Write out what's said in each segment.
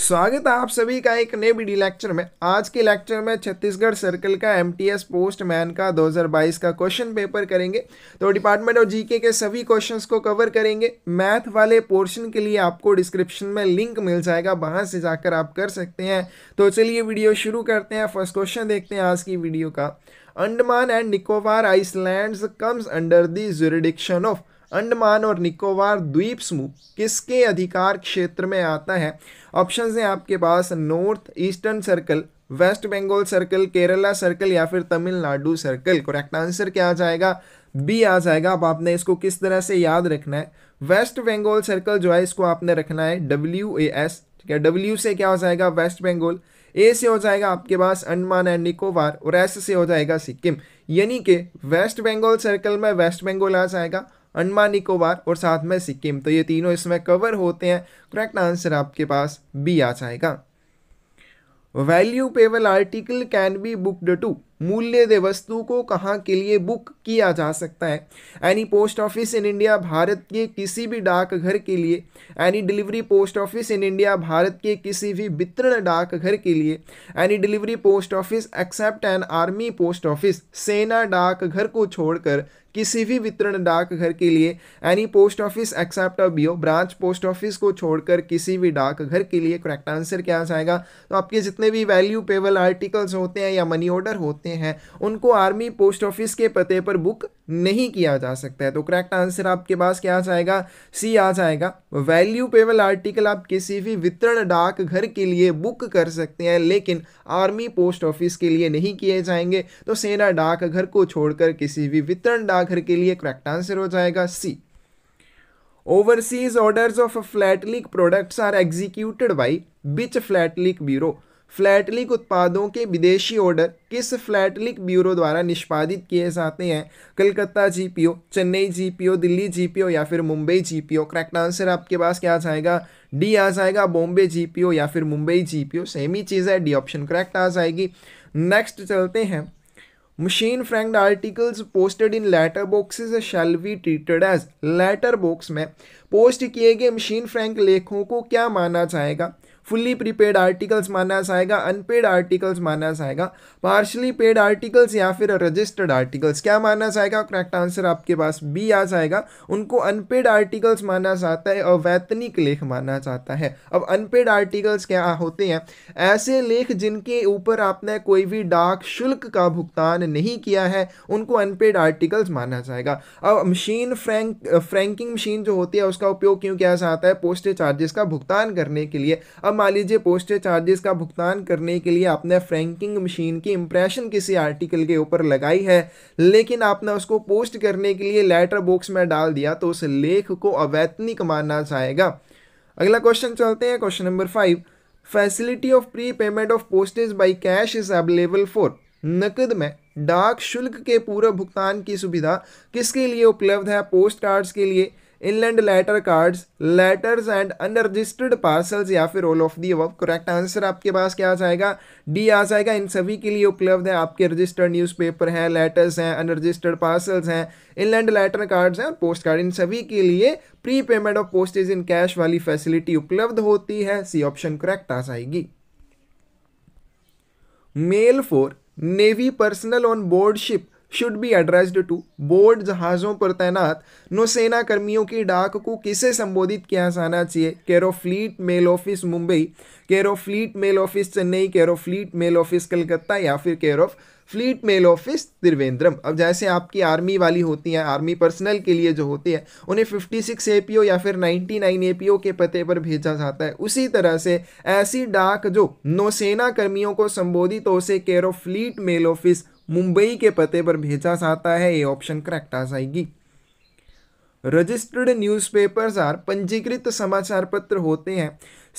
स्वागत है आप सभी का एक नए वीडियो लेक्चर में आज के लेक्चर में छत्तीसगढ़ सर्कल का एमटीएस पोस्टमैन का 2022 का क्वेश्चन पेपर करेंगे तो डिपार्टमेंट ऑफ जीके के सभी क्वेश्चंस को कवर करेंगे मैथ वाले पोर्शन के लिए आपको डिस्क्रिप्शन में लिंक मिल जाएगा वहां से जाकर आप कर सकते हैं तो चलिए वीडियो शुरू करते हैं फर्स्ट क्वेश्चन देखते हैं आज की वीडियो का Andaman and Nicobar island comes under the jurisdiction of Andaman और निकोबार द्वीप समूह किसके अधिकार क्षेत्र में आता है ऑप्शन हैं आपके पास North Eastern circle West Bengal circle Kerala circle या फिर तमिलनाडु सर्कल करेक्ट आंसर क्या आ जाएगा बी आ जाएगा अब आपने इसको किस तरह से याद रखना है वेस्ट बंगाल सर्कल जो है इसको आपने रखना है डब्ल्यू ए एस ठीक है डब्ल्यू से क्या हो जाएगा वेस्ट बंगाल ए से हो जाएगा आपके पास अंडमान एंड निकोबार और एस से हो जाएगा सिक्किम यानी कि वेस्ट बंगाल सर्कल में वेस्ट बंगाल आ जाएगा अंडमान निकोबार और साथ में सिक्किम तो ये तीनों इसमें कवर होते हैं करेक्ट आंसर आपके पास बी आ जाएगा value payable article can be booked to मूल्य दे वस्तु को कहाँ के लिए बुक किया जा सकता है any post office in India Bharat के किसी भी डाकघर के लिए any delivery post office in India Bharat के किसी भी वितरण डाकघर के लिए any delivery post office except an army post office सेना डाकघर को छोड़कर किसी भी वितरण डाकघर के लिए any post office except a BO branch post office को छोड़कर किसी भी डाकघर के लिए करेक्ट आंसर क्या जाएगा तो आपके जितने भी वैल्यू पेबल आर्टिकल्स होते हैं या मनी ऑर्डर होते हैं होते हैं उनको आर्मी पोस्ट ऑफिस के पते पर बुक नहीं किया जा सकता है तो करेक्ट आंसर आपके पास क्या आ जाएगा सी आ जाएगा वैल्यू पेबल आर्टिकल आप किसी भी वितरण डाक घर के लिए बुक कर सकते हैं लेकिन आर्मी पोस्ट ऑफिस के लिए नहीं किए जाएंगे तो सेना डाक घर को छोड़कर किसी भी वितरण डाकघर के लिए करेक्ट आंसर हो जाएगा C overseas orders of flat leak products are executed by which flat leak bureau philatelic उत्पादों के विदेशी ऑर्डर किस फ्लैटलिक ब्यूरो द्वारा निष्पादित किए जाते हैं Calcutta GPO Chennai GPO Delhi GPO या फिर मुंबई जीपीओ करेक्ट आंसर आपके पास क्या आ जाएगा डी आ जाएगा बॉम्बे जीपीओ या फिर मुंबई जीपीओ सेम ही चीज़ है डी ऑप्शन करेक्ट आ जाएगी नेक्स्ट चलते हैं machine franked articles posted in letter boxes shall be treated as letter box में पोस्ट किए गए मशीन फ्रेंक लेखों को क्या माना जाएगा फुल्ली प्रीपेड आर्टिकल्स माना जाएगा अनपेड आर्टिकल्स माना जाएगा पार्शली पेड आर्टिकल्स या फिर रजिस्टर्ड आर्टिकल्स क्या माना जाएगा करेक्ट आंसर आपके पास बी आ जाएगा उनको अनपेड आर्टिकल्स माना जाता है और वैतनिक लेख माना जाता है अब अनपेड आर्टिकल्स क्या होते हैं ऐसे लेख जिनके ऊपर आपने कोई भी डाक शुल्क का भुगतान नहीं किया है उनको अनपेड आर्टिकल्स माना जाएगा अब मशीन फ्रेंक फ्रेंकिंग मशीन जो होती है उसका उपयोग क्यों किया जाता है पोस्टेज चार्जेस का भुगतान करने के लिए अब अब मान लीजिए पोस्टेज चार्जेस का भुगतान करने के लिए आपने फ्रैंकिंग मशीन की इंप्रेशन किसी आर्टिकल के ऊपर लगाई है लेकिन आपने उसको पोस्ट करने के लिए लेटर बॉक्स में डाल दिया तो उस लेख को अवैतनिक माना जाएगा अगला क्वेश्चन चलते हैं question number five facility of pre payment of postage by cash is available for नकद में डाक शुल्क के पूर्व भुगतान की सुविधा किसके लिए उपलब्ध है पोस्ट कार्ड्स के लिए inland letter cards letters and unregistered parcels या फिर ऑल ऑफ दी अब करेक्ट आंसर आपके पास क्या आ जाएगा डी आ जाएगा इन सभी के लिए उपलब्ध है आपके रजिस्टर्ड न्यूज़पेपर हैं लेटर्स हैं अनरजिस्टर्ड पार्सल्स हैं इनलैंड लेटर कार्ड्स हैं और पोस्ट कार्ड इन सभी के लिए pre payment of postage in cash वाली फैसिलिटी उपलब्ध होती है सी ऑप्शन करेक्ट आ जाएगी mail for navy personnel on board ship should be addressed to board जहाज़ों पर तैनात नौसेना कर्मियों की डाक को किसे संबोधित किया जाना चाहिए केरो fleet mail office Mumbai care of fleet mail office Chennai care fleet mail office Calcutta या फिर care of fleet mail office Trivandrum अब जैसे आपकी आर्मी वाली होती है आर्मी पर्सनल के लिए जो होती है उन्हें 56 सिक्स या फिर 99 नाइन के पते पर भेजा जाता है उसी तरह से ऐसी डाक जो नौसेना कर्मियों को संबोधित हो से care of fleet mail office Mumbai के पते पर भेजा जाता है ये ऑप्शन करेक्ट आ जाएगी रजिस्टर्ड न्यूज़पेपर्स आर पंजीकृत समाचार पत्र होते हैं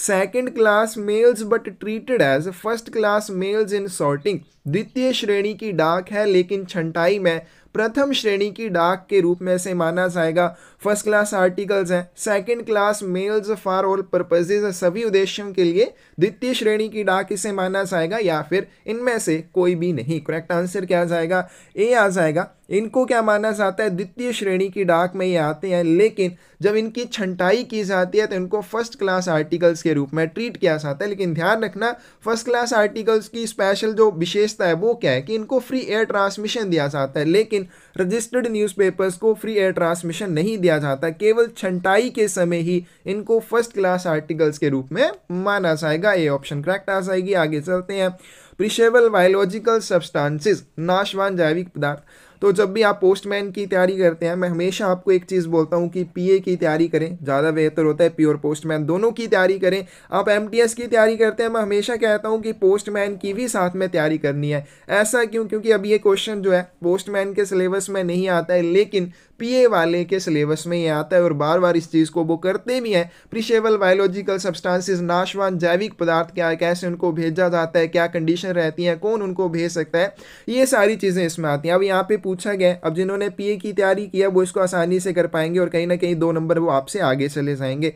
second class mails but treated as first class mails in sorting द्वितीय श्रेणी की डाक है लेकिन छंटाई में प्रथम श्रेणी की डाक के रूप में से माना जाएगा फर्स्ट क्लास आर्टिकल्स हैं second class mails for all purposes सभी उद्देश्यों के लिए द्वितीय श्रेणी की डाक इसे माना जाएगा या फिर इनमें से कोई भी नहीं करेक्ट आंसर क्या जाएगा ए आ जाएगा इनको क्या माना जाता है द्वितीय श्रेणी की डाक में ये आते हैं लेकिन जब इनकी छंटाई की जाती है तो इनको फर्स्ट क्लास आर्टिकल्स के रूप में ट्रीट किया जाता है लेकिन ध्यान रखना फर्स्ट क्लास आर्टिकल्स की स्पेशल जो विशेषता है वो क्या है कि इनको फ्री एयर ट्रांसमिशन दिया जाता है लेकिन रजिस्टर्ड न्यूज़पेपर्स को फ्री एयर ट्रांसमिशन नहीं दिया जाता केवल छंटाई के समय ही इनको फर्स्ट क्लास आर्टिकल्स के रूप में माना जाएगा ये ऑप्शन करेक्ट आ जाएगी आगे चलते हैं प्रिशेबल बायोलॉजिकल सब्सटांसिस नाशवान जैविक पदार्थ तो जब भी आप पोस्टमैन की तैयारी करते हैं मैं हमेशा आपको एक चीज़ बोलता हूँ कि पीए की तैयारी करें ज़्यादा बेहतर होता है प्योर पोस्टमैन दोनों की तैयारी करें आप एमटीएस की तैयारी करते हैं मैं हमेशा कहता हूँ कि पोस्टमैन की भी साथ में तैयारी करनी है ऐसा क्यों क्योंकि अब ये क्वेश्चन जो है पोस्टमैन के सिलेबस में नहीं आता है लेकिन पीए वाले के सिलेबस में ये आता है और बार बार इस चीज़ को वो करते भी हैं प्रिशेबल बायोलॉजिकल सब्सटेंसेस नाशवान जैविक पदार्थ क्या है कैसे उनको भेजा जाता है क्या कंडीशन रहती है कौन उनको भेज सकता है ये सारी चीज़ें इसमें आती हैं अब यहाँ पे पूछा गया अब जिन्होंने पीए की तैयारी किया वो इसको आसानी से कर पाएंगे और कहीं ना कहीं दो नंबर वो आपसे आगे चले जाएंगे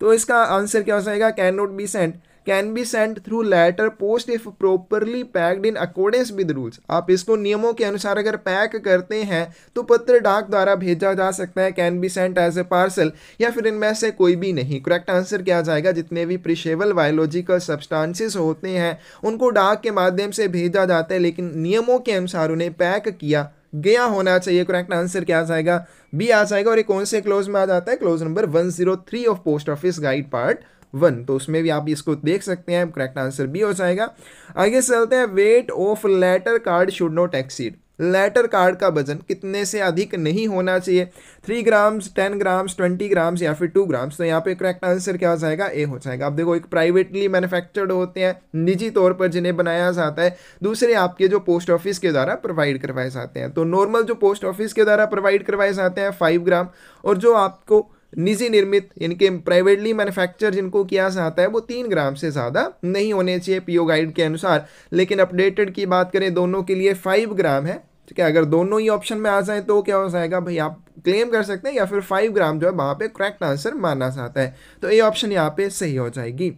तो इसका आंसर क्या हो जाएगा can not be sent can be send through letter post if properly packed in accordance with rules आप इसको नियमों के अनुसार अगर पैक करते हैं तो पत्र डाक द्वारा भेजा जा सकता है can be sent as a parcel या फिर इनमें से कोई भी नहीं करेक्ट आंसर क्या जाएगा जितने भी प्रिशेबल बायोलॉजिकल सब्सटांसिस होते हैं उनको डाक के माध्यम से भेजा जाता है लेकिन नियमों के अनुसार उन्हें पैक किया गया होना चाहिए करेक्ट आंसर क्या आ जाएगा बी आ जाएगा और ये कौन से क्लोज में आ जाता है clause number 103 of post office guide part one तो उसमें भी आप इसको देख सकते हैं करेक्ट आंसर बी हो जाएगा आगे चलते हैं weight of letter card should not exceed letter card का वजन कितने से अधिक नहीं होना चाहिए three grams ten grams twenty grams या फिर टू ग्राम्स तो यहाँ पे करेक्ट आंसर क्या हो जाएगा ए हो जाएगा आप देखो एक प्राइवेटली मैन्युफैक्चर्ड होते हैं निजी तौर पर जिन्हें बनाया जाता है दूसरे आपके जो पोस्ट ऑफिस के द्वारा प्रोवाइड करवाए जाते हैं तो नॉर्मल जो पोस्ट ऑफिस के द्वारा प्रोवाइड करवाए जाते हैं फाइव ग्राम और जो आपको निजी निर्मित इनके प्राइवेटली मैन्युफैक्चर जिनको किया जाता है वो तीन ग्राम से ज़्यादा नहीं होने चाहिए पीओ गाइड के अनुसार लेकिन अपडेटेड की बात करें दोनों के लिए फाइव ग्राम है ठीक है अगर दोनों ही ऑप्शन में आ जाए तो क्या हो जाएगा भाई आप क्लेम कर सकते हैं या फिर फाइव ग्राम जो है वहाँ पर करेक्ट आंसर माना जाता है तो ये ऑप्शन यहाँ पर सही हो जाएगी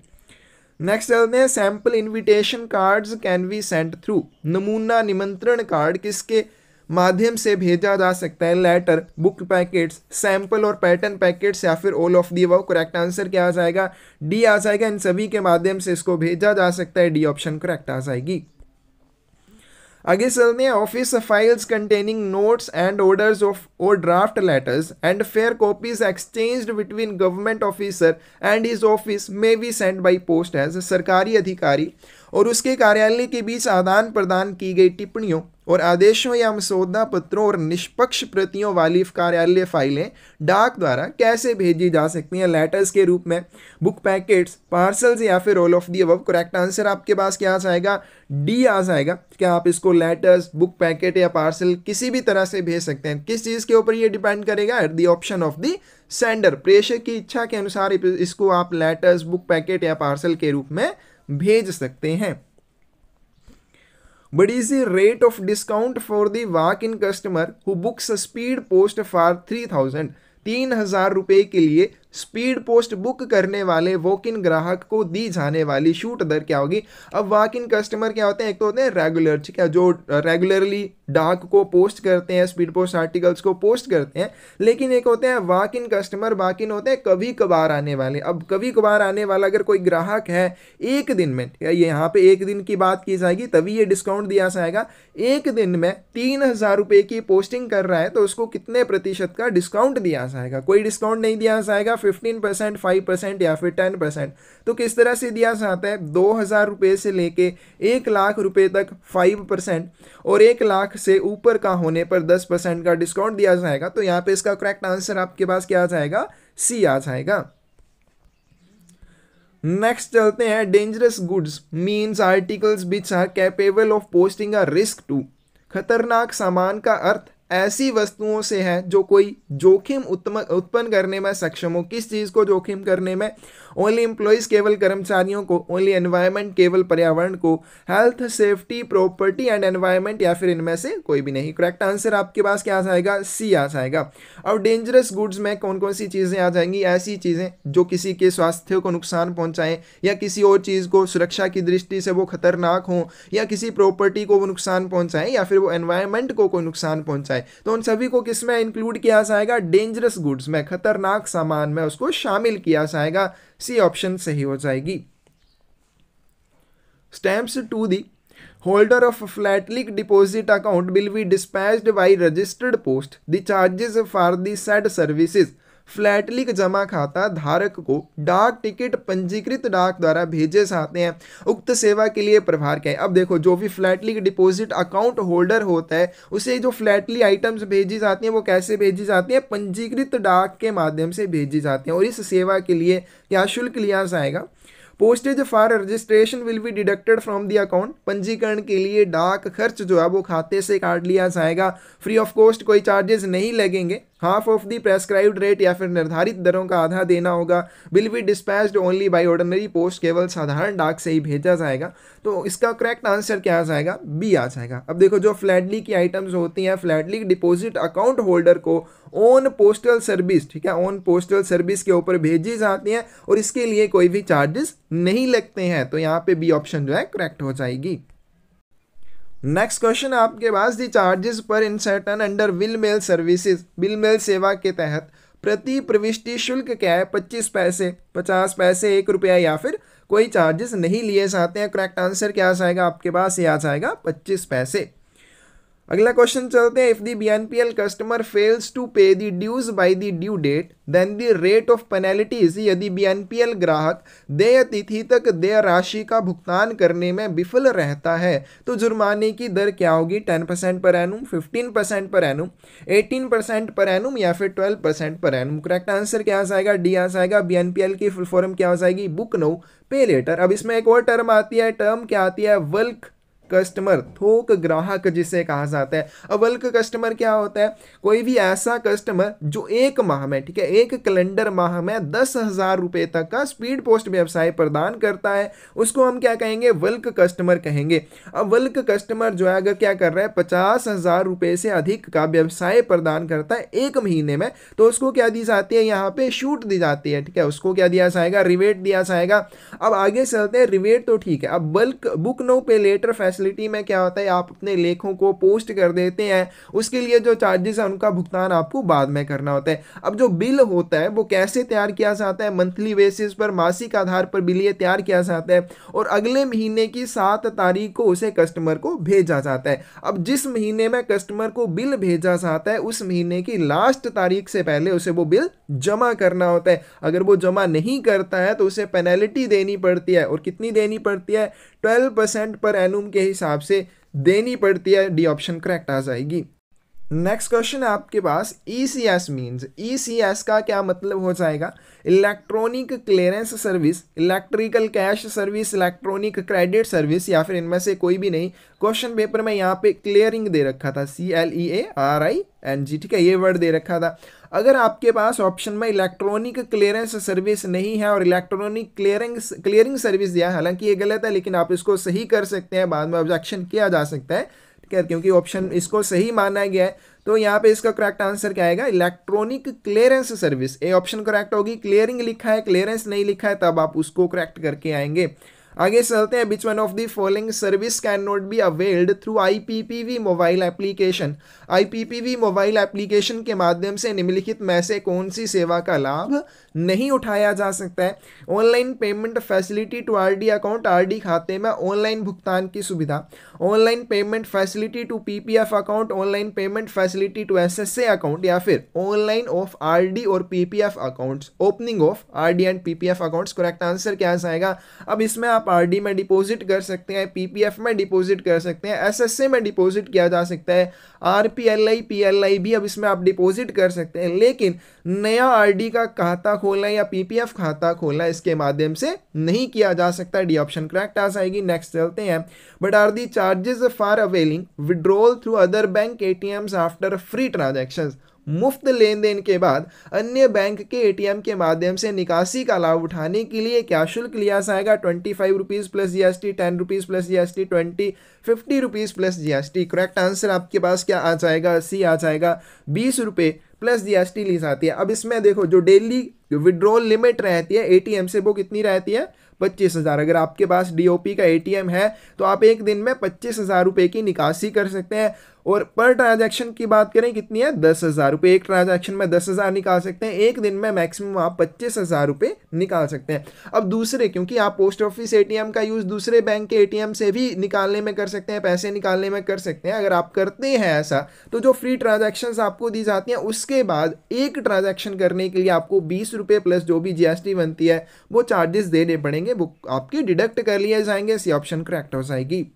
नेक्स्ट चलते हैं sample invitation cards can be sent through नमूना निमंत्रण कार्ड किसके माध्यम से भेजा जा सकता है लेटर बुक पैकेट्स सैंपल और पैटर्न पैकेट्स या फिर ऑल ऑफ दी वो करेक्ट आंसर क्या आ जाएगा डी आ जाएगा इन सभी के माध्यम से इसको भेजा जा सकता है डी ऑप्शन करेक्ट आ जाएगी आगे चलते हैं office files containing notes and orders of और draft letters and fair copies exchange between government officer and his office may be send by post as सरकारी अधिकारी और उसके कार्यालय के बीच आदान प्रदान की गई टिप्पणियों और आदेशों या मसौदा पत्रों और निष्पक्ष प्रतियों वाली कार्यालय फाइलें डाक द्वारा कैसे भेजी जा सकती हैं लेटर्स के रूप में बुक पैकेट्स पार्सल्स या फिर ऑल ऑफ दी अब करेक्ट आंसर आपके पास क्या आ जाएगा डी आ जाएगा क्या आप इसको लेटर्स बुक पैकेट या पार्सल किसी भी तरह से भेज सकते हैं किस चीज़ के ऊपर ये डिपेंड करेगा at the option of the sender प्रेषक की इच्छा के अनुसार इसको आप लेटर्स बुक पैकेट या पार्सल के रूप में भेज सकते हैं but is the rate of discount for the walk-in customer who books a speed post for 3000 तीन हजार रुपये के लिए स्पीड पोस्ट बुक करने वाले वॉक इन ग्राहक को दी जाने वाली छूट दर क्या होगी अब वॉक इन कस्टमर क्या होते हैं एक तो होते हैं रेगुलर ठीक है जो रेगुलरली डाक को पोस्ट करते हैं स्पीड पोस्ट आर्टिकल्स को पोस्ट करते हैं लेकिन एक होते हैं walk in customer walk in होते हैं कभी कभार आने वाले अब कभी कभार आने वाला अगर कोई ग्राहक है एक दिन में ठीक है यहाँ पे एक दिन की बात की जाएगी तभी ये डिस्काउंट दिया जाएगा एक दिन में तीन हज़ार रुपये की पोस्टिंग कर रहा है तो उसको कितने प्रतिशत का डिस्काउंट दिया जाएगा कोई डिस्काउंट नहीं दिया जाएगा फिफ्टीन परसेंट फाइव परसेंट या फिर टेन परसेंट तो किस तरह से दिया जाता है दो हज़ार रुपये से लेके एक लाख रुपये तक फाइव परसेंट और एक लाख से ऊपर का होने पर दस परसेंट का डिस्काउंट दिया जाएगा तो यहाँ पे इसका करेक्ट आंसर आपके पास क्या आ जाएगा सी आ जाएगा नेक्स्ट चलते हैं dangerous goods means articles which are capable of posting a risk to खतरनाक सामान का अर्थ ऐसी वस्तुओं से है जो कोई जोखिम उत्पन्न करने में सक्षम हो किस चीज़ को जोखिम करने में ओनली एम्प्लॉयज़ केवल कर्मचारियों को ओनली एनवायरमेंट केवल पर्यावरण को health safety property and environment या फिर इनमें से कोई भी नहीं करेक्ट आंसर आपके पास क्या आ जाएगा सी आ जाएगा और डेंजरस गुड्स में कौन कौन सी चीज़ें आ जाएंगी ऐसी चीज़ें जो किसी के स्वास्थ्य को नुकसान पहुँचाएँ या किसी और चीज़ को सुरक्षा की दृष्टि से वो खतरनाक हों या किसी प्रॉपर्टी को वो नुकसान पहुँचाएँ या फिर वो एनवायरमेंट को कोई नुकसान पहुंचाए तो उन सभी को किस में इंक्लूड किया जाएगा डेंजरस गुड्स में खतरनाक सामान में उसको शामिल किया जाएगा सी ऑप्शन सही हो जाएगी stamps to the holder of philatelic deposit account will be dispatch by registered post the charges for the said services philatelic जमा खाता धारक को डाक टिकट पंजीकृत डाक द्वारा भेजे जाते हैं उक्त सेवा के लिए प्रभार क्या है अब देखो जो भी फ्लैटलिक डिपॉजिट अकाउंट होल्डर होता है उसे जो फ्लैटली आइटम्स भेजी जाती हैं वो कैसे भेजी जाती हैं पंजीकृत डाक के माध्यम से भेजी जाती हैं और इस सेवा के लिए क्या शुल्क लिया जाएगा postage for registration will be deducted from the account पंजीकरण के लिए डाक खर्च जो है वो खाते से काट लिया जाएगा फ्री ऑफ कॉस्ट कोई चार्जेस नहीं लगेंगे half of the prescribed rate या फिर निर्धारित दरों का आधा देना होगा will be dispatch only by ordinary post केवल साधारण डाक से ही भेजा जाएगा तो इसका करेक्ट आंसर क्या आ जाएगा बी आ जाएगा अब देखो जो फ्लैटली की आइटम्स होती हैं फ्लैटली डिपॉजिट अकाउंट होल्डर को ओन पोस्टल सर्विस ठीक है ओन पोस्टल सर्विस के ऊपर भेजी जाती हैं और इसके लिए कोई भी चार्जेस नहीं लगते हैं तो यहाँ पे बी ऑप्शन जो है करेक्ट हो जाएगी नेक्स्ट क्वेश्चन आपके पास दी चार्जेस पर in certain under bill mail services bill mail सेवा के तहत प्रति प्रविष्टि शुल्क क्या है पच्चीस पैसे पचास पैसे एक रुपया या फिर कोई चार्जेस नहीं लिए जाते हैं करेक्ट आंसर क्या आ जाएगा आपके पास ये आ जाएगा पच्चीस पैसे अगला क्वेश्चन चलते हैं if the BNPL customer fails to pay the dues by the due date then the rate of penalty यदि बीएनपीएल ग्राहक देय तिथि तक देय राशि का भुगतान करने में विफल रहता है तो जुर्माने की दर क्या होगी टेन परसेंट पर एनुम फिफ्टीन परसेंट पर एनुम एटीन परसेंट पर एनुम या फिर ट्वेल्व परसेंट पर एनुम करेक्ट आंसर क्या आ जाएगा डी आ जाएगा एल की फुल फॉर्म क्या हो जाएगी बुक नो पे लेटर अब इसमें एक और टर्म आती है टर्म क्या आती है वर्क कस्टमर थोक ग्राहक जिसे कहा जाता है अब बल्क कस्टमर क्या होता है कोई भी ऐसा कस्टमर जो एक माह में ठीक है एक कैलेंडर माह में दस हज़ार रुपए तक का स्पीड पोस्ट व्यवसाय प्रदान करता है उसको हम क्या कहेंगे वल्क कस्टमर कहेंगे अब वल्क कस्टमर जो है अगर क्या कर रहा है पचास हज़ार रुपए से अधिक का व्यवसाय प्रदान करता है एक महीने में तो उसको क्या दी जाती है यहाँ पे छूट दी जाती है ठीक है उसको क्या दिया जाएगा रिवेट दिया जाएगा अब आगे चलते हैं रिवेट तो ठीक है अब bulk book now pay later facility facility में क्या होता है आप अपने लेखों को पोस्ट कर देते हैं उसके लिए जो चार्जेस हैं उनका भुगतान आपको बाद में करना होता है अब जो बिल होता है वो कैसे तैयार किया जाता है मंथली बेसिस पर मासिक आधार पर बिल ये तैयार किया जाता है और अगले महीने की सात तारीख को उसे कस्टमर को भेजा जाता है अब जिस महीने में कस्टमर को बिल भेजा जाता है उस महीने की लास्ट तारीख से पहले उसे वो बिल जमा करना होता है अगर वो जमा नहीं करता है तो उसे पेनल्टी देनी पड़ती है और कितनी देनी पड़ती है ट्वेल्व परसेंट पर एनुम के हिसाब से देनी पड़ती है डी ऑप्शन करेक्ट आ जाएगी नेक्स्ट क्वेश्चन आपके पास E C S means E C S का क्या मतलब हो जाएगा electronic clearance service electrical cash service electronic credit service या फिर इनमें से कोई भी नहीं क्वेश्चन पेपर में यहाँ पे क्लियरिंग दे रखा था C L E A R I N G ठीक है ये वर्ड दे रखा था अगर आपके पास ऑप्शन में इलेक्ट्रॉनिक क्लियरेंस सर्विस नहीं है और इलेक्ट्रॉनिक क्लियरिंग क्लियरिंग सर्विस दिया है हालांकि ये गलत है लेकिन आप इसको सही कर सकते हैं बाद में ऑब्जेक्शन किया जा सकता है ठीक है क्योंकि ऑप्शन इसको सही माना गया है तो यहाँ पे इसका करेक्ट आंसर क्या आएगा electronic clearance service A option correct होगी क्लियरिंग लिखा है क्लियरेंस नहीं लिखा है तब आप उसको करेक्ट करके आएंगे आगे चलते हैं which one of the following service can not be availed through IPPB mobile application IPPB mobile application के माध्यम से निम्नलिखित में से कौन सी सेवा का लाभ नहीं उठाया जा सकता है online payment facility to RD account RD खाते में ऑनलाइन भुगतान की सुविधा online payment facility to PPF account online payment facility to SSA account या फिर ऑनलाइन ऑफ आरडी और PPF accounts opening of RD and PPF accounts correct answer क्या आएगा अब इसमें आप आरडी में डिपॉजिट कर सकते हैं पीपीएफ में डिपॉजिट कर सकते हैं ए में डिपॉजिट किया जा सकता है आरपीएलआई पीएलआई भी अब इसमें आप डिपॉजिट कर सकते हैं लेकिन नया आरडी का खाता खोलना है या पीपीएफ खाता खोलना इसके माध्यम से नहीं किया जा सकता डी ऑप्शन करेक्ट आ जाएगी नेक्स्ट चलते हैं what are the charges for availing withdrawal through other bank a after free transaction मुफ्त लेन देन के बाद अन्य बैंक के एटीएम के माध्यम से निकासी का लाभ उठाने के लिए क्या शुल्क लिया जाएगा twenty five rupees plus GST ten rupees plus GST twenty fifty rupees plus GST correct answer आपके पास क्या आ जाएगा सी आ जाएगा बीस रुपए प्लस जीएसटी लीज आती है अब इसमें देखो जो डेली विड्रॉल लिमिट रहती है एटीएम से वो कितनी रहती है पच्चीस हज़ार अगर आपके पास डी का ए है तो आप एक दिन में पच्चीस हज़ार रुपये की निकासी कर सकते हैं और पर ट्रांजैक्शन की बात करें कितनी है दस हज़ार रुपये एक ट्रांजैक्शन में दस हज़ार निकाल सकते हैं एक दिन में मैक्सिमम आप पच्चीस हज़ार रुपये निकाल सकते हैं अब दूसरे क्योंकि आप पोस्ट ऑफिस ए का यूज़ दूसरे बैंक के ए से भी निकालने में कर सकते हैं पैसे निकालने में कर सकते हैं अगर आप करते हैं ऐसा तो जो फ्री ट्रांजेक्शन आपको दी जाती हैं उसके बाद एक ट्रांजेक्शन करने के लिए आपको बीस प्लस जो भी जी बनती है वो चार्जेस देने पड़ेंगे जाएंगे बुक आपकी डिडक्ट कर लिए जाएंगे ऐसी ऑप्शन करेक्ट हो जाएगी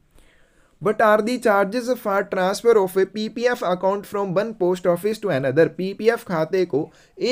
what are the charges for transfer of a PPF account from one post office to another PPF खाते को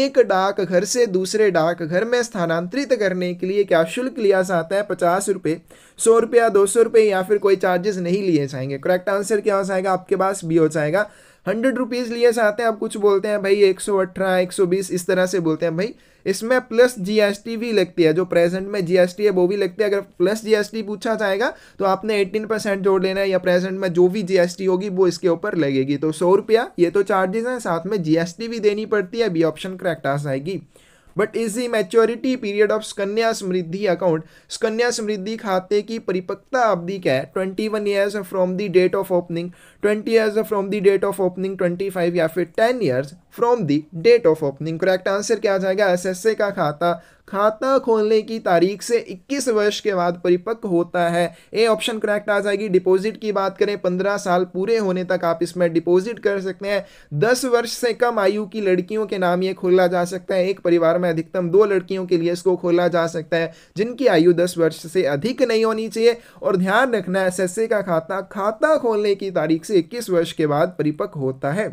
एक डाक घर से दूसरे डाक घर में स्थानांतरित करने के लिए क्या शुल्क लिया जाता है पचास रुपये सौ रुपया दो सौ रुपये या फिर कोई चार्जेस नहीं लिए जाएंगे करेक्ट आंसर क्या हो जाएगा आपके पास बी हो जाएगा हंड्रेड रुपीज़ लिए आते हैं आप कुछ बोलते हैं भाई एक सौ अठारह एक सौ बीस इस तरह से बोलते हैं भाई इसमें प्लस जीएसटी भी लगती है जो प्रेजेंट में जीएसटी है वो भी लगती है अगर प्लस जीएसटी पूछा जाएगा तो आपने एटीन परसेंट जोड़ लेना है या प्रेजेंट में जो भी जीएसटी होगी वो इसके ऊपर लगेगी तो सौ रुपया ये तो चार्जेस हैं साथ में जीएसटी भी देनी पड़ती है बी ऑप्शन करेक्ट आ जाएगी what is the maturity period of Sukanya Samriddhi account Sukanya Samriddhi खाते की परिपक्वता अवधि क्या है twenty one years from the date of opening 20 years from the date of opening 25 या फिर 10 years from the date of opening correct answer क्या जाएगा SSA का खाता खाता खोलने की तारीख से 21 वर्ष के बाद परिपक्व होता है ए ऑप्शन करेक्ट आ जाएगी डिपॉजिट की बात करें 15 साल पूरे होने तक आप इसमें डिपॉजिट कर सकते हैं 10 वर्ष से कम आयु की लड़कियों के नाम ये खोला जा सकता है एक परिवार में अधिकतम दो लड़कियों के लिए इसको खोला जा सकता है जिनकी आयु दस वर्ष से अधिक नहीं होनी चाहिए और ध्यान रखना एस का खाता खाता खोलने की तारीख से से 21 वर्ष के बाद परिपक्व होता है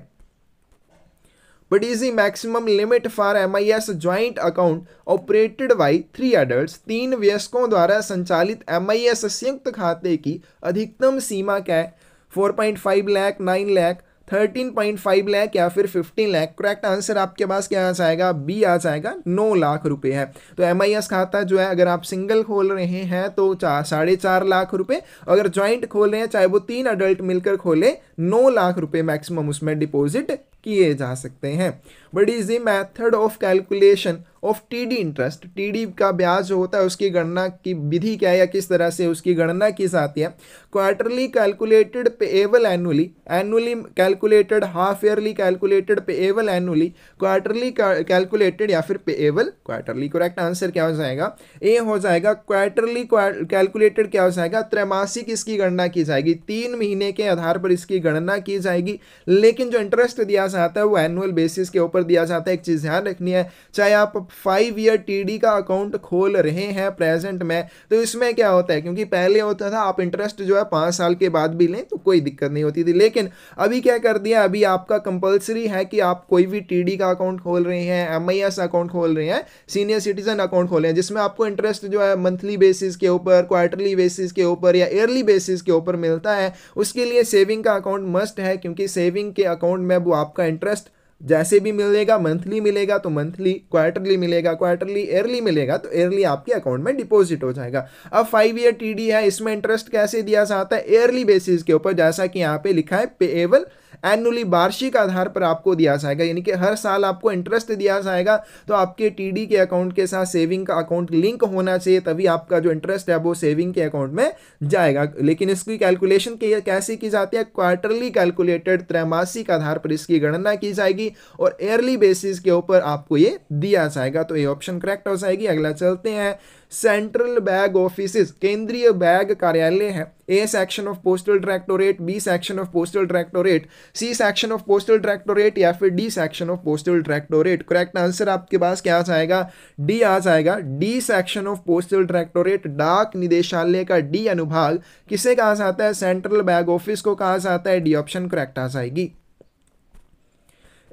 what is the maximum limit for M I S joint account operated by three adult तीन व्यस्कों द्वारा संचालित एम आई एस संयुक्त खाते की अधिकतम सीमा क्या है four point five lakh nine lakh thirteen point five lakh या फिर फिफ्टीन लैख करेक्ट आंसर आपके पास क्या आ जाएगा बी आ जाएगा नौ लाख रुपए है तो एम खाता जो है अगर आप सिंगल खोल रहे हैं तो चार साढ़े चार लाख रुपए अगर ज्वाइंट खोल रहे हैं चाहे वो तीन अडल्ट मिलकर खोले नौ लाख रुपए मैक्सिमम उसमें डिपॉजिट किए जा सकते हैं what is the method of calculation of TD interest TD का ब्याज जो होता है उसकी गणना की विधि क्या है या किस तरह से उसकी गणना की जाती है quarterly calculated payable annually annually calculated half yearly calculated payable annually quarterly calculated या फिर पे एवल क्वार्टरली करेक्ट आंसर क्या हो जाएगा ए हो जाएगा क्वार्टरली कैलकुलेटेड क्या हो जाएगा त्रैमासिक इसकी गणना की जाएगी तीन महीने के आधार पर इसकी गणना की जाएगी लेकिन जो इंटरेस्ट दिया जाता है वो एनुअल बेसिस के ऊपर दिया जाता है एक चीज़ ध्यान रखनी है चाहे आप फाइव ईयर टीडी का अकाउंट खोल रहे हैं प्रेजेंट में तो इसमें क्या होता है क्योंकि पहले होता था आप इंटरेस्ट जो है पाँच साल के बाद भी लें तो कोई दिक्कत नहीं होती थी लेकिन अभी क्या कर दिया अभी आपका कंपलसरी है कि आप कोई भी टी का अकाउंट खोल रहे हैं एम अकाउंट खोल रहे हैं सीनियर सिटीजन अकाउंट खोल रहे हैं जिसमें आपको इंटरेस्ट जो है मंथली बेसिस के ऊपर क्वार्टरली बेसिस के ऊपर या ईयरली बेसिस के ऊपर मिलता है उसके लिए सेविंग का अकाउंट मस्ट है क्योंकि सेविंग के अकाउंट में वो आपका इंटरेस्ट जैसे भी मिलेगा मंथली मिलेगा तो मंथली क्वार्टरली मिलेगा क्वार्टरली ईयरली मिलेगा तो ईयरली आपके अकाउंट में डिपॉजिट हो जाएगा अब फाइव ईयर टीडी है इसमें इंटरेस्ट कैसे दिया जाता है ईयरली बेसिस के ऊपर जैसा कि यहाँ पे लिखा है पेएबल एनुअली वार्षिक आधार पर आपको दिया जाएगा यानी कि हर साल आपको इंटरेस्ट दिया जाएगा तो आपके टीडी के अकाउंट के साथ सेविंग का अकाउंट लिंक होना चाहिए तभी आपका जो इंटरेस्ट है वो सेविंग के अकाउंट में जाएगा लेकिन इसकी कैलकुलेशन कैसे की जाती है क्वार्टरली कैलकुलेटेड त्रैमासिक आधार पर इसकी गणना की जाएगी और एयरली बेसिस के ऊपर आपको ये दिया जाएगा तो ये ऑप्शन करेक्ट हो जाएगी अगला चलते हैं सेंट्रल बैग ऑफिस केंद्रीय बैग कार्यालय है A section of postal directorate B section of postal directorate C section of postal directorate या फिर D section of postal directorate correct answer आपके पास क्या आ जाएगा डी आ जाएगा D section of postal directorate डाक निदेशालय का डी अनुभाग किसे कहा जाता है सेंट्रल बैग ऑफिस को कहा जाता है डी ऑप्शन करेक्ट आ जाएगी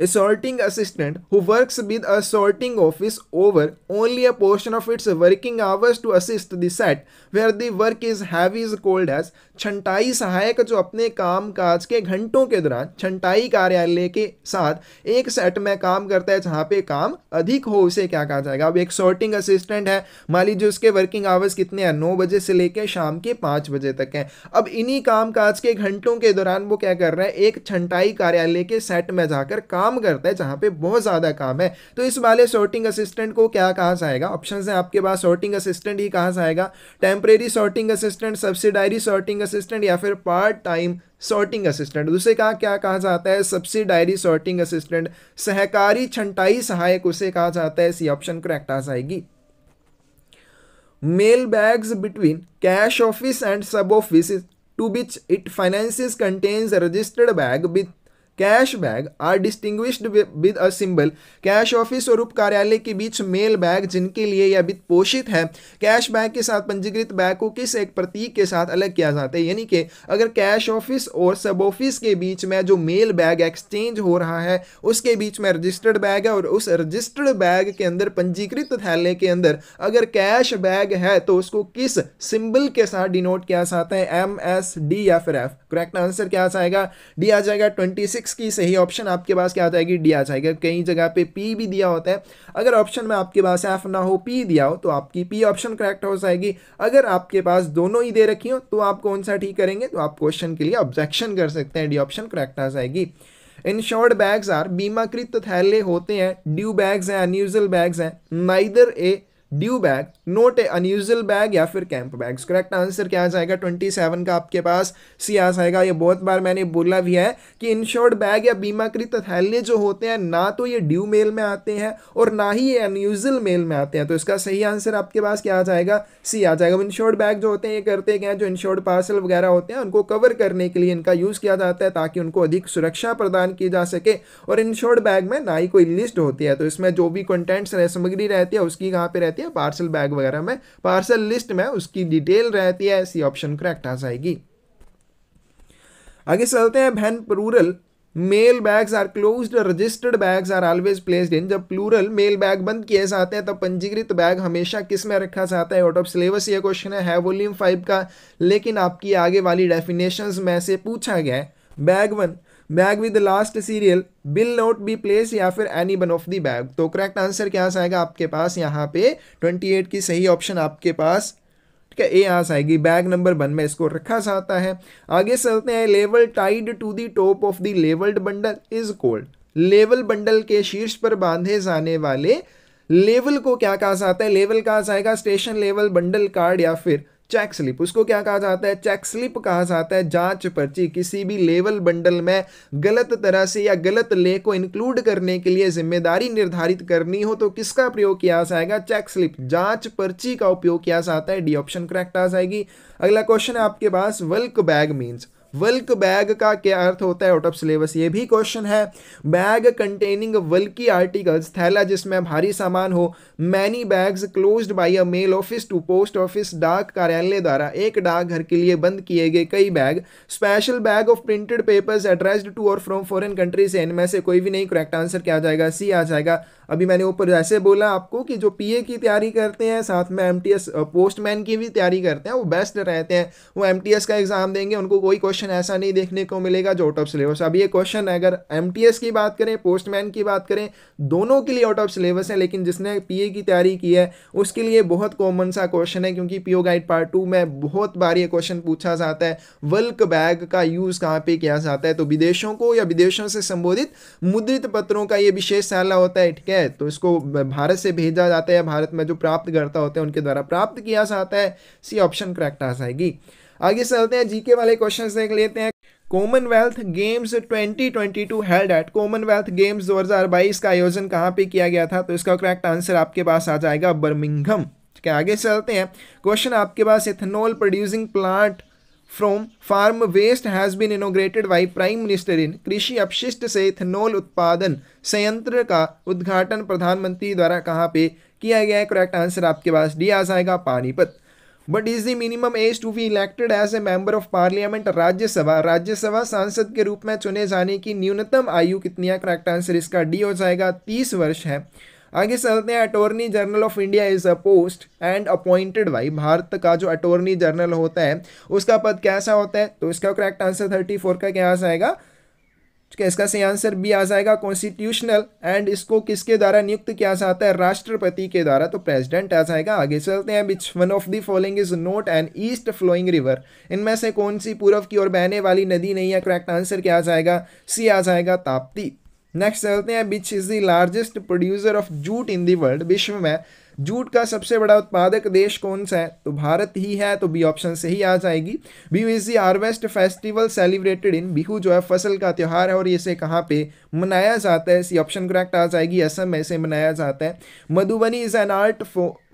a sorting assistant who works with a sorting office over only a portion of its working hours to assist the set where the work is heavy is called as छंटाई सहायक जो अपने काम काज के घंटों के दौरान छंटाई कार्यालय के साथ एक सेट में काम करता है जहाँ पे काम अधिक हो उसे क्या कहा जाएगा अब एक सॉर्टिंग असिस्टेंट है मान लीजिए उसके वर्किंग आवर्स कितने हैं नौ बजे से लेकर शाम के पाँच बजे तक हैं अब इन्हीं काम काज के घंटों के दौरान वो क्या कर रहा है एक छंटाई कार्यालय के सेट में जाकर काम काम करता है जहाँ पे बहुत ज़्यादा काम है तो इस वाले सॉर्टिंग असिस्टेंट को क्या कहा जाएगा ऑप्शन है आपके पास सॉर्टिंग असिस्टेंट ही कहा जाएगा temporary sorting assistant subsidiary sorting assistant या फिर पार्ट टाइम सॉर्टिंग असिस्टेंट उसे कहा क्या कहा जाता है सब्सिडायरी सॉर्टिंग असिस्टेंट सहकारी छंटाई सहायक उसे कहा जाता है सी ऑप्शन करेक्ट आ जाएगी mail bags between cash office and sub office to which it finances contains registered bag with cash bag are distinguished with a symbol cash office और उप कार्यालय के बीच मेल बैग जिनके लिए यह वित्त पोषित है कैश बैग के साथ पंजीकृत बैग को किस एक प्रतीक के साथ अलग किया जाता है यानी कि अगर कैश ऑफिस और सब ऑफिस के बीच में जो मेल बैग एक्सचेंज हो रहा है उसके बीच में रजिस्टर्ड बैग है और उस रजिस्टर्ड बैग के अंदर पंजीकृत थैले के अंदर अगर कैश बैग है तो उसको किस सिंबल के साथ डिनोट किया जाता है एम एस डी या फिर एफ करेक्ट आंसर क्या आएगा जाएगा डी आ जाएगा ट्वेंटी सिक्स की सही ऑप्शन आपके पास क्या आ जाएगी डी आ जाएगा कई जगह पे पी भी दिया होता है अगर ऑप्शन में आपके पास एफ ना हो पी दिया हो तो आपकी पी ऑप्शन करेक्ट हो जाएगी अगर आपके पास दोनों ही दे रखी हो तो आप कौन सा ठीक करेंगे तो आप क्वेश्चन के लिए ऑब्जेक्शन कर सकते हैं डी ऑप्शन करेक्ट आ जाएगी इंश्योर्ड बैग्स आर बीमाकृत थैले होते हैं ड्यू बैग्स हैं अनयूजल बैग्स हैं neither a due bag nor a unusual bag या फिर कैंप बैग्स करेक्ट आंसर क्या आ जाएगा ट्वेंटी सेवन का आपके पास सी आ जाएगा ये बहुत बार मैंने बोला भी है कि इंश्योर्ड बैग या बीमाकृत थैले जो होते हैं ना तो ये ड्यू मेल में आते हैं और ना ही ये अनयूजल मेल में आते हैं तो इसका सही आंसर आपके पास क्या आ जाएगा सी आ जाएगा इंश्योर्ड बैग जो होते हैं ये करते क्या जो इंश्योर्ड पार्सल वगैरह होते हैं उनको कवर करने के लिए इनका यूज़ किया जाता है ताकि उनको अधिक सुरक्षा प्रदान की जा सके और इंश्योर्ड बैग में ना ही कोई लिस्ट होती है तो इसमें जो भी कंटेंट्स सामग्री रहती है उसकी कहाँ पर रहती रहती है पार्सल बैग वगैरह में पार्सल लिस्ट में उसकी डिटेल रहती है सी ऑप्शन करेक्ट आ जाएगी आगे चलते हैं when plural mail bags are closed registered bags are always placed in जब प्लूरल मेल बैग बंद किए जाते हैं तब पंजीकृत बैग हमेशा किस में रखा जाता है आउट ऑफ सिलेबस ये क्वेश्चन है, है वॉल्यूम फाइव का लेकिन आपकी आगे वाली डेफिनेशंस में से पूछा गया है bag one bag with last serial will not be place या फिर any one of the bag तो करेक्ट आंसर क्या आएगा आपके पास यहाँ पे ट्वेंटी एट की सही ऑप्शन आपके पास ठीक है ए आ आएगी बैग नंबर वन में इसको रखा जाता है आगे चलते हैं level tied to the top of the levelled bundle is called level bundle के शीर्ष पर बांधे जाने वाले लेवल को क्या कहा जाता है लेवल कहा जाएगा स्टेशन लेवल बंडल कार्ड या फिर चेक स्लिप उसको क्या कहा जाता है चेक स्लिप कहा जाता है जांच पर्ची किसी भी लेवल बंडल में गलत तरह से या गलत ले को इंक्लूड करने के लिए जिम्मेदारी निर्धारित करनी हो तो किसका प्रयोग किया जाएगा चेक स्लिप जांच पर्ची का उपयोग किया जाता है डी ऑप्शन करेक्ट आ जाएगी अगला क्वेश्चन है आपके पास bulk bag means bulk bag का क्या अर्थ होता है आउट ऑफ सिलेबस ये भी क्वेश्चन है बैग कंटेनिंग वल्की आर्टिकल्स थैला जिसमें भारी सामान हो many bags closed by a mail office to post office डाक कार्यालय द्वारा एक डाक घर के लिए बंद किए गए कई bag special bag of printed papers addressed to और फ्रॉम फॉरन कंट्रीज से इनमें से कोई भी नहीं करेक्ट आंसर क्या आ जाएगा सी आ जाएगा अभी मैंने ऊपर ऐसे बोला आपको कि जो पीए की तैयारी करते हैं साथ में एमटीएस पोस्टमैन की भी तैयारी करते हैं वो बेस्ट रहते हैं वो एमटीएस का एग्जाम देंगे उनको कोई क्वेश्चन क्वेश्चन ऐसा नहीं देखने को मिलेगा जो आउट ऑफ सिलेबस अब ये क्वेश्चन अगर एम की बात करें पोस्टमैन की बात करें दोनों के लिए आउट ऑफ सिलेबस है लेकिन जिसने पी की तैयारी की है उसके लिए बहुत कॉमन सा क्वेश्चन है क्योंकि पी गाइड पार्ट टू में बहुत बार ये क्वेश्चन पूछा जाता है वल्क बैग का यूज़ कहाँ पे किया जाता है तो विदेशों को या विदेशों से संबोधित मुद्रित पत्रों का ये विशेष सैला होता है ठीक है तो इसको भारत से भेजा जाता है या भारत में जो प्राप्तकर्ता होते हैं उनके द्वारा प्राप्त किया जाता है सी ऑप्शन करेक्ट आ जाएगी आगे चलते हैं जीके वाले क्वेश्चंस देख लेते हैं Commonwealth Games 2022 held at Commonwealth Games 2022 का आयोजन कहाँ पे किया गया था तो इसका करेक्ट आंसर आपके पास आ जाएगा बर्मिंगम ठीक है आगे चलते हैं क्वेश्चन आपके पास ethanol producing plant from farm waste has been inaugurated by prime minister in कृषि अपशिष्ट से इथेनॉल उत्पादन संयंत्र का उद्घाटन प्रधानमंत्री द्वारा कहाँ पे किया गया है करेक्ट आंसर आपके पास डी आ जाएगा Panipat but is the minimum age to be elected as a member of parliament Rajya Sabha Rajya Sabha सांसद के रूप में चुने जाने की न्यूनतम आयु कितनी है करेक्ट आंसर इसका डी हो जाएगा तीस वर्ष है आगे चलते हैं attorney general of India is a post and appointed by Bharat का जो अटोर्नी जनरल होता है उसका पद कैसा होता है तो इसका करेक्ट आंसर थर्टी फोर का क्या आ जाएगा इसका सही आंसर बी आ जाएगा कॉन्स्टिट्यूशनल एंड इसको किसके द्वारा नियुक्त किया जाता है राष्ट्रपति के द्वारा तो प्रेसिडेंट आ जाएगा आगे चलते हैं which one of the following is not and east flowing river इनमें से कौन सी पूर्व की ओर बहने वाली नदी नहीं है करेक्ट आंसर क्या आ जाएगा सी आ जाएगा ताप्ती नेक्स्ट चलते हैं which is the largest producer of jute in the world विश्व में जूट का सबसे बड़ा उत्पादक देश कौन सा है तो भारत ही है तो बी ऑप्शन से ही आ जाएगी Bihu is the harvest festival celebrated in Bihu जो है फसल का त्यौहार है और इसे कहाँ पे मनाया जाता है सी ऑप्शन करेक्ट आ जाएगी असम में इसे मनाया जाता है Madhubani is an art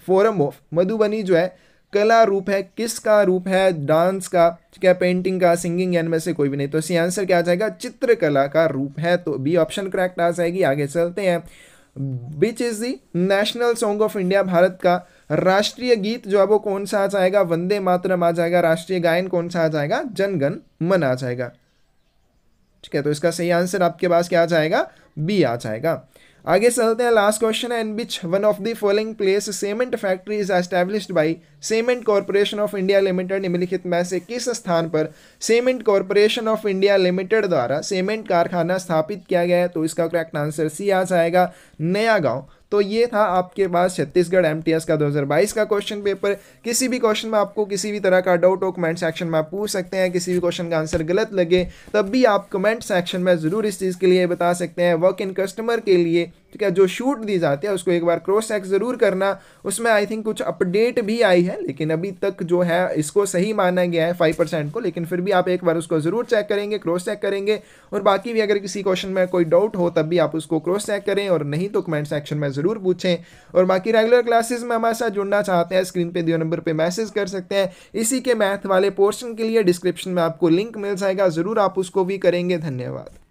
forum of Madhubani जो है कला रूप है किसका रूप है डांस का क्या पेंटिंग का सिंगिंग इनमें से कोई भी नहीं तो इसी आंसर क्या आ जाएगा चित्रकला का रूप है तो बी ऑप्शन करेक्ट आ जाएगी आगे चलते हैं which is the national song of India Bharat का राष्ट्रीय गीत जो है वो कौन सा आ जाएगा वंदे मातरम आ जाएगा राष्ट्रीय गायन कौन सा आ जाएगा जनगण मन आ जाएगा ठीक है तो इसका सही आंसर आपके पास क्या आ जाएगा बी आ जाएगा आगे चलते हैं लास्ट क्वेश्चन है in which one of the following place cement factory is established by cement corporation of India limited निम्नलिखित में से किस स्थान पर cement corporation of India limited द्वारा सीमेंट कारखाना स्थापित किया गया है तो इसका करेक्ट आंसर सी आ जाएगा नया गाँव तो ये था आपके पास छत्तीसगढ़ एम का 2022 का क्वेश्चन पेपर किसी भी क्वेश्चन में आपको किसी भी तरह का डाउट हो कमेंट सेक्शन में आप पूछ सकते हैं किसी भी क्वेश्चन का आंसर गलत लगे तब भी आप कमेंट सेक्शन में ज़रूर इस चीज़ के लिए बता सकते हैं वर्क इन कस्टमर के लिए ठीक है जो शूट दी जाती है उसको एक बार क्रॉस चेक ज़रूर करना उसमें आई थिंक कुछ अपडेट भी आई है लेकिन अभी तक जो है इसको सही माना गया है फाइव परसेंट को लेकिन फिर भी आप एक बार उसको ज़रूर चेक करेंगे क्रॉस चेक करेंगे और बाकी भी अगर किसी क्वेश्चन में कोई डाउट हो तब भी आप उसको क्रॉस चेक करें और नहीं तो कमेंट सेक्शन में ज़रूर पूछें और बाकी रेगुलर क्लासेस में हमारे साथ जुड़ना चाहते हैं स्क्रीन पर दिए नंबर पर मैसेज कर सकते हैं इसी के मैथ वाले पोर्शन के लिए डिस्क्रिप्शन में आपको लिंक मिल जाएगा ज़रूर आप उसको भी करेंगे धन्यवाद